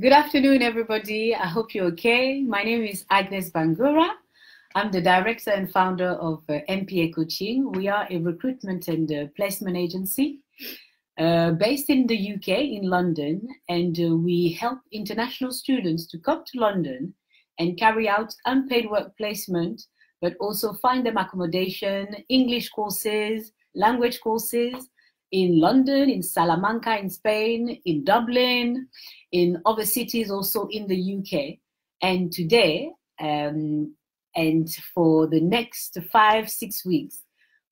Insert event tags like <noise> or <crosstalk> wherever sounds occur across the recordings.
Good afternoon, everybody. I hope you're okay. My name is Agnes Bangura. I'm the director and founder of uh, MPA Coaching. We are a recruitment and uh, placement agency uh, based in the UK, in London, and uh, we help international students to come to London and carry out unpaid work placement, but also find them accommodation, English courses, language courses, in London, in Salamanca, in Spain, in Dublin, in other cities, also in the UK. And today, um, and for the next five, six weeks,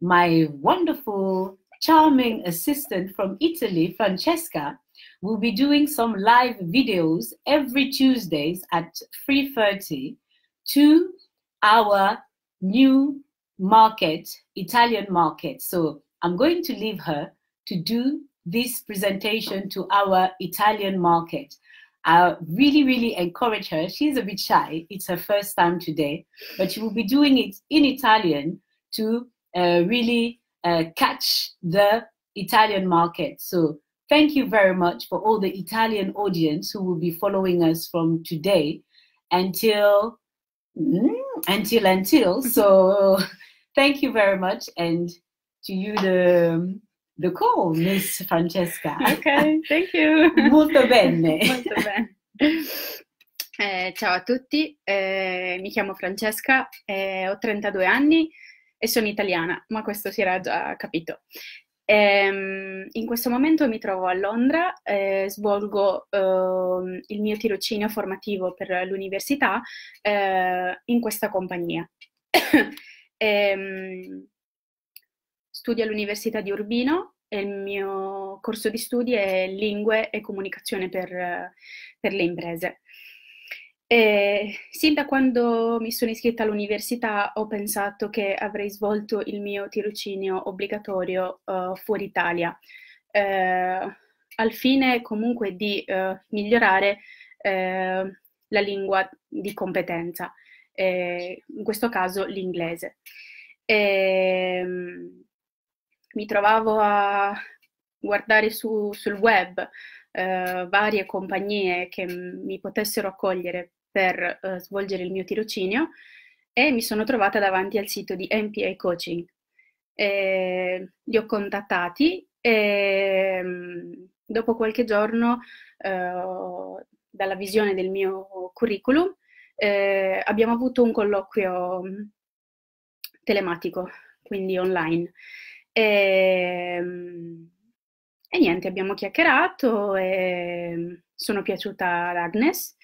my wonderful, charming assistant from Italy, Francesca, will be doing some live videos every Tuesdays at 3.30 to our new market, Italian market. So I'm going to leave her to do this presentation to our Italian market. I really, really encourage her. She's a bit shy. It's her first time today, but she will be doing it in Italian to uh, really uh, catch the Italian market. So thank you very much for all the Italian audience who will be following us from today until mm, until until. So <laughs> thank you very much, and to you the The Call, Miss Francesca. Ok, thank you. Molto bene. Molto bene. Eh, ciao a tutti, eh, mi chiamo Francesca, eh, ho 32 anni e sono italiana, ma questo si era già capito. Ehm, in questo momento mi trovo a Londra, eh, svolgo ehm, il mio tirocinio formativo per l'università eh, in questa compagnia. <coughs> ehm, studio all'Università di Urbino e il mio corso di studi è Lingue e Comunicazione per, per le imprese. E sin da quando mi sono iscritta all'università ho pensato che avrei svolto il mio tirocinio obbligatorio uh, fuori Italia, uh, al fine comunque di uh, migliorare la lingua di competenza, in questo caso l'inglese. E, ehm, mi trovavo a guardare su, sul web eh, varie compagnie che mi potessero accogliere per eh, svolgere il mio tirocinio e mi sono trovata davanti al sito di MPA Coaching. E li ho contattati e mm, dopo qualche giorno eh, dalla visione del mio curriculum eh, abbiamo avuto un colloquio mm, telematico, quindi online. E, ehm, e niente, abbiamo chiacchierato e sono piaciuta ad Agnes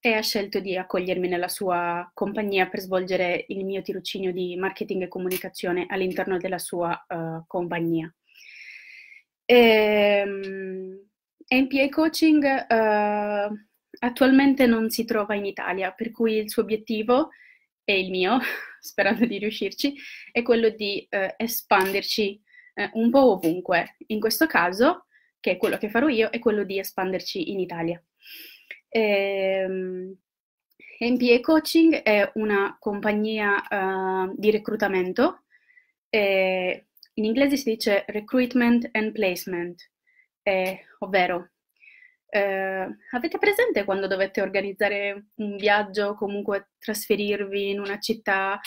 e ha scelto di accogliermi nella sua compagnia per svolgere il mio tirocinio di marketing e comunicazione all'interno della sua uh, compagnia. Ehm, e, MPA Coaching uh, attualmente non si trova in Italia, per cui il suo obiettivo è e il mio, <laughs> sperando di riuscirci, è quello di eh, espanderci eh, un po' ovunque. In questo caso, che è quello che farò io, è quello di espanderci in Italia. Ehm, MPA Coaching è una compagnia uh, di reclutamento, eh, in inglese si dice recruitment and placement, eh, ovvero eh, avete presente quando dovete organizzare un viaggio, o comunque trasferirvi in una città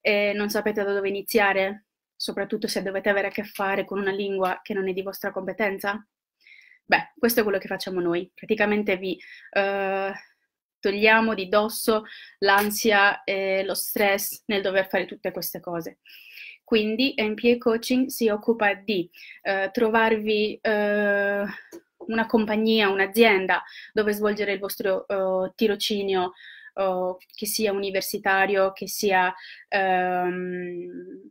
e non sapete da dove iniziare, soprattutto se dovete avere a che fare con una lingua che non è di vostra competenza? Beh, questo è quello che facciamo noi. Praticamente vi eh, togliamo di dosso l'ansia e lo stress nel dover fare tutte queste cose. Quindi MPA Coaching si occupa di eh, trovarvi eh, una compagnia, un'azienda dove svolgere il vostro uh, tirocinio, uh, che sia universitario, che sia, um,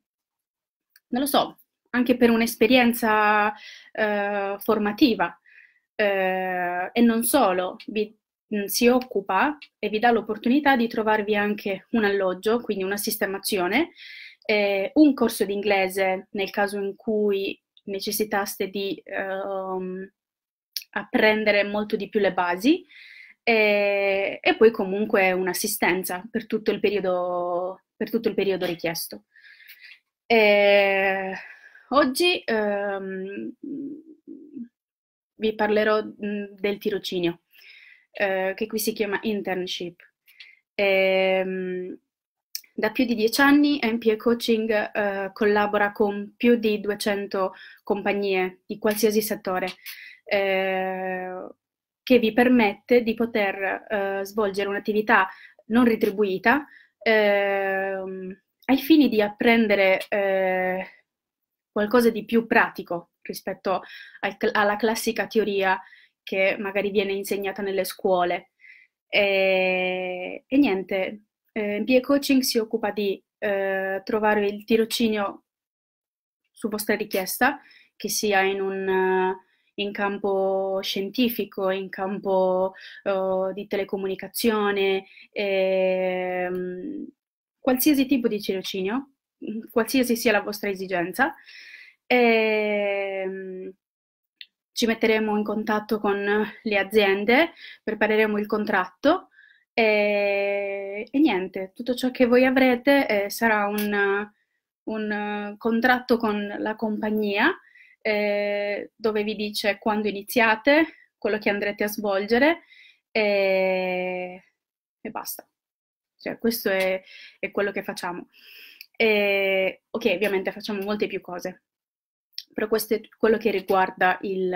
non lo so, anche per un'esperienza uh, formativa. e non solo, vi, mh, mm, si occupa e vi dà l'opportunità di trovarvi anche un alloggio, quindi una sistemazione, eh, un corso d'inglese nel caso in cui necessitaste di um, apprendere molto di più le basi e, e poi comunque un'assistenza per tutto il periodo, tutto il periodo richiesto. E oggi ehm, vi parlerò mm, del tirocinio, eh, che qui si chiama internship. E, ehm, da più di dieci anni MPA Coaching eh, collabora con più di 200 compagnie di qualsiasi settore eh, che vi permette di poter eh, svolgere un'attività non retribuita ehm, ai fini di apprendere eh, qualcosa di più pratico rispetto al, alla classica teoria che magari viene insegnata nelle scuole. E, e niente, eh, BE Coaching si occupa di eh, trovare il tirocinio su vostra richiesta, che sia in un in campo scientifico, in campo uh, di telecomunicazione, ehm, qualsiasi tipo di tirocinio, mm, qualsiasi sia la vostra esigenza. Ehm, ci metteremo in contatto con le aziende, prepareremo il contratto e, e niente, tutto ciò che voi avrete eh, sarà un, un eh, contratto con la compagnia eh, dove vi dice quando iniziate, quello che andrete a svolgere e, e basta. Cioè, questo è, è, quello che facciamo. E, ok, ovviamente facciamo molte più cose, però questo è quello che riguarda il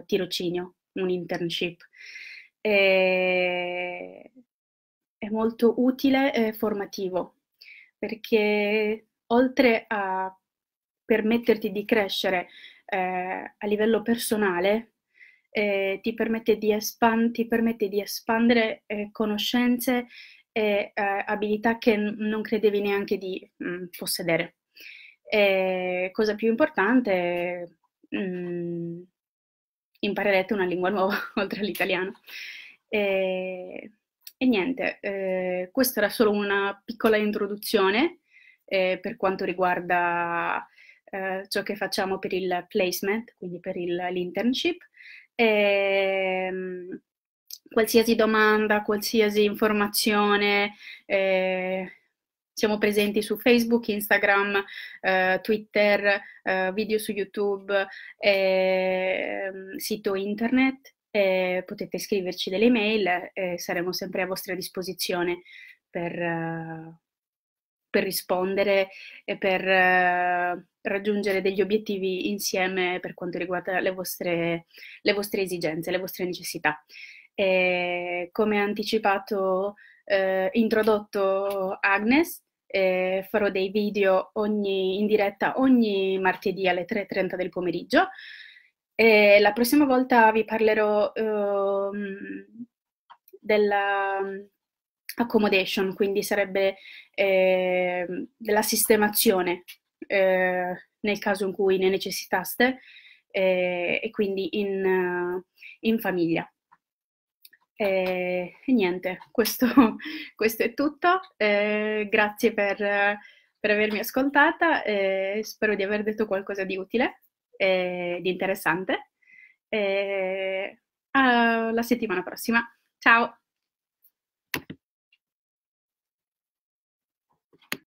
uh, tirocinio, un internship. E, è molto utile e formativo perché oltre a permetterti di crescere eh, a livello personale, eh, ti, permette di espan- ti permette di espandere eh, conoscenze e eh, abilità che n- non credevi neanche di mh, mm, possedere. E, cosa più importante, mh, mm, imparerete una lingua nuova <laughs> oltre all'italiano. E, e niente, eh, questa era solo una piccola introduzione eh, per quanto riguarda eh, ciò che facciamo per il placement, quindi per il, l'internship. E, ehm, qualsiasi domanda, qualsiasi informazione, eh, siamo presenti su Facebook, Instagram, eh, Twitter, eh, video su YouTube, eh, sito internet. potete scriverci delle mail e eh, saremo sempre a vostra disposizione per, eh, per rispondere e per eh, raggiungere degli obiettivi insieme per quanto riguarda le vostre, le vostre esigenze, le vostre necessità. E come ha anticipato, eh, introdotto Agnes, eh, farò dei video ogni, in diretta ogni martedì alle 3.30 del pomeriggio. E la prossima volta vi parlerò ehm, della accommodation, quindi sarebbe eh, della sistemazione eh, nel caso in cui ne necessitaste eh, e quindi in, in famiglia. E, eh, e niente, questo, <laughs> questo, è tutto. Eh, grazie per, per, avermi ascoltata. Eh, spero di aver detto qualcosa di utile e di interessante. alla settimana prossima. Ciao!